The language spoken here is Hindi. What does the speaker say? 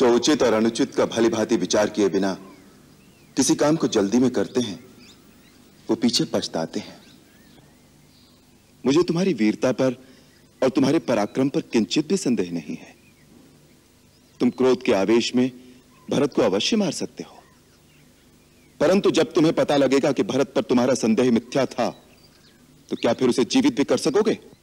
जो उचित और अनुचित का भली भांति विचार किए बिना किसी काम को जल्दी में करते हैं वो पीछे पछताते हैं मुझे तुम्हारी वीरता पर और तुम्हारे पराक्रम पर किंचित भी संदेह नहीं है तुम क्रोध के आवेश में भरत को अवश्य मार सकते हो परंतु जब तुम्हें पता लगेगा कि भरत पर तुम्हारा संदेह मिथ्या था तो क्या फिर उसे जीवित भी कर सकोगे